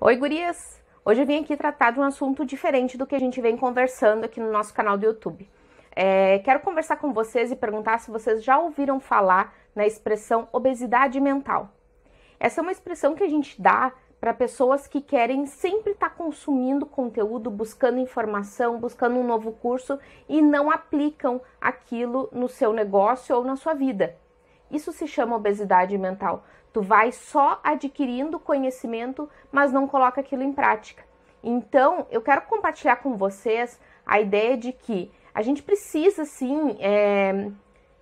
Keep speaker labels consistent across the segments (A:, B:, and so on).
A: Oi, gurias! Hoje eu vim aqui tratar de um assunto diferente do que a gente vem conversando aqui no nosso canal do YouTube. É, quero conversar com vocês e perguntar se vocês já ouviram falar na expressão obesidade mental. Essa é uma expressão que a gente dá para pessoas que querem sempre estar tá consumindo conteúdo, buscando informação, buscando um novo curso e não aplicam aquilo no seu negócio ou na sua vida. Isso se chama obesidade mental. Tu vai só adquirindo conhecimento, mas não coloca aquilo em prática. Então, eu quero compartilhar com vocês a ideia de que a gente precisa sim é,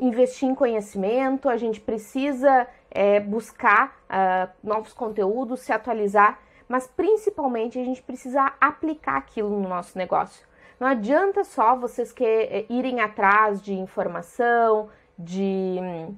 A: investir em conhecimento, a gente precisa é, buscar uh, novos conteúdos, se atualizar, mas principalmente a gente precisa aplicar aquilo no nosso negócio. Não adianta só vocês que, é, irem atrás de informação, de. Hum,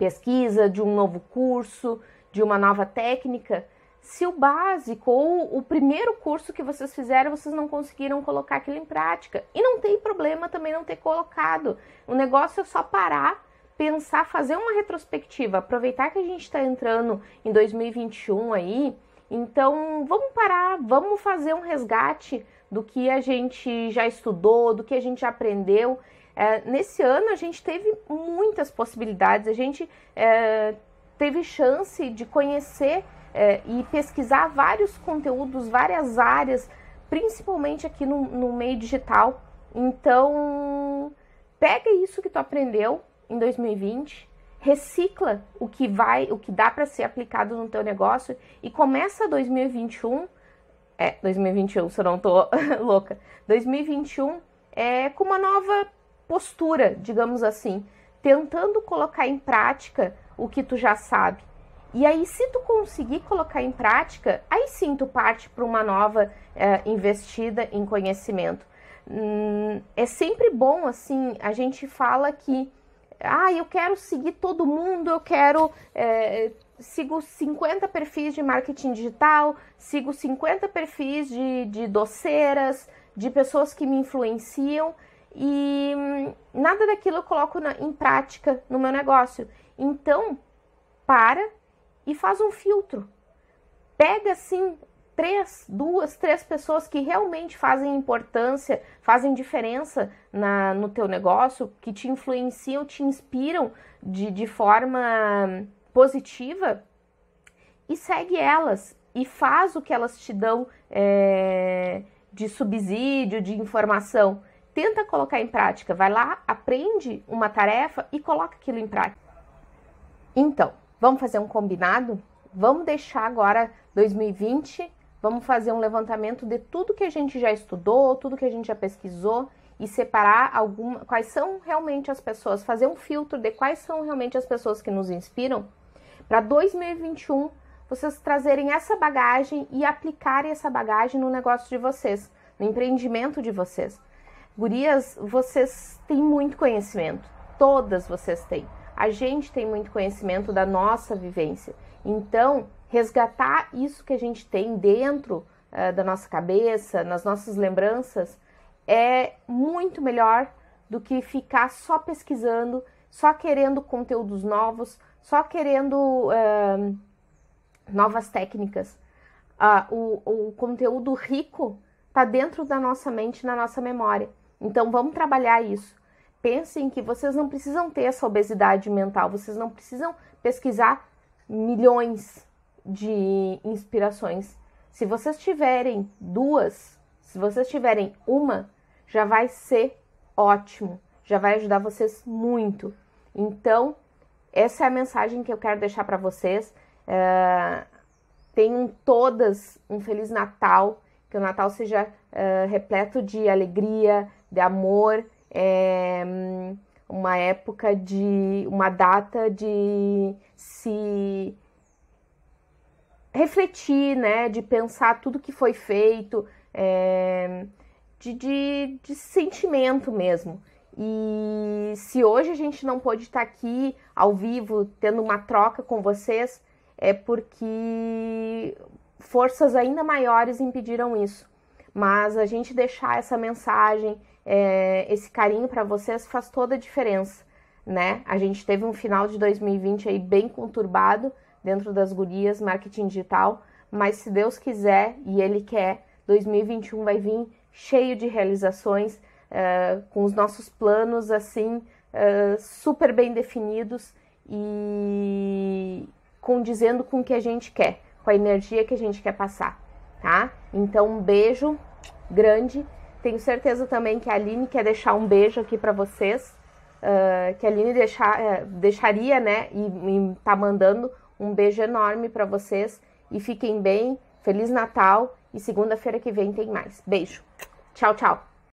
A: pesquisa, de um novo curso, de uma nova técnica, se o básico ou o primeiro curso que vocês fizeram, vocês não conseguiram colocar aquilo em prática. E não tem problema também não ter colocado. O negócio é só parar, pensar, fazer uma retrospectiva, aproveitar que a gente está entrando em 2021 aí. Então, vamos parar, vamos fazer um resgate do que a gente já estudou, do que a gente já aprendeu é, nesse ano a gente teve muitas possibilidades, a gente é, teve chance de conhecer é, e pesquisar vários conteúdos, várias áreas, principalmente aqui no, no meio digital. Então, pega isso que tu aprendeu em 2020, recicla o que vai, o que dá para ser aplicado no teu negócio e começa 2021, é, 2021, se eu não tô louca, 2021 é com uma nova postura, digamos assim, tentando colocar em prática o que tu já sabe. E aí, se tu conseguir colocar em prática, aí sim tu parte para uma nova é, investida em conhecimento. Hum, é sempre bom, assim, a gente fala que, ah, eu quero seguir todo mundo, eu quero, é, sigo 50 perfis de marketing digital, sigo 50 perfis de, de doceiras, de pessoas que me influenciam, e nada daquilo eu coloco na, em prática no meu negócio. Então, para e faz um filtro. Pega assim três, duas, três pessoas que realmente fazem importância, fazem diferença na, no teu negócio, que te influenciam, te inspiram de, de forma positiva e segue elas e faz o que elas te dão é, de subsídio, de informação tenta colocar em prática, vai lá, aprende uma tarefa e coloca aquilo em prática. Então, vamos fazer um combinado? Vamos deixar agora 2020, vamos fazer um levantamento de tudo que a gente já estudou, tudo que a gente já pesquisou e separar alguma, quais são realmente as pessoas, fazer um filtro de quais são realmente as pessoas que nos inspiram para 2021 vocês trazerem essa bagagem e aplicarem essa bagagem no negócio de vocês, no empreendimento de vocês. Gurias, vocês têm muito conhecimento, todas vocês têm. A gente tem muito conhecimento da nossa vivência. Então, resgatar isso que a gente tem dentro uh, da nossa cabeça, nas nossas lembranças, é muito melhor do que ficar só pesquisando, só querendo conteúdos novos, só querendo uh, novas técnicas. Uh, o, o conteúdo rico está dentro da nossa mente, na nossa memória. Então vamos trabalhar isso. Pensem que vocês não precisam ter essa obesidade mental, vocês não precisam pesquisar milhões de inspirações. Se vocês tiverem duas, se vocês tiverem uma, já vai ser ótimo, já vai ajudar vocês muito. Então, essa é a mensagem que eu quero deixar para vocês. É... tenham todas um Feliz Natal, que o Natal seja é, repleto de alegria, de amor, é, uma época de. uma data de se refletir, né? De pensar tudo que foi feito, é, de, de, de sentimento mesmo. E se hoje a gente não pôde estar aqui ao vivo, tendo uma troca com vocês, é porque forças ainda maiores impediram isso. Mas a gente deixar essa mensagem, é, esse carinho para vocês faz toda a diferença, né? A gente teve um final de 2020 aí bem conturbado dentro das gurias, marketing digital, mas se Deus quiser e Ele quer, 2021 vai vir cheio de realizações, uh, com os nossos planos assim uh, super bem definidos e condizendo com o que a gente quer, com a energia que a gente quer passar, tá? Então um beijo grande tenho certeza também que a Aline quer deixar um beijo aqui para vocês. Uh, que a Aline deixar, uh, eh, deixaria, né? E, e tá mandando um beijo enorme para vocês. E fiquem bem. Feliz Natal. E segunda-feira que vem tem mais. Beijo. Tchau, tchau.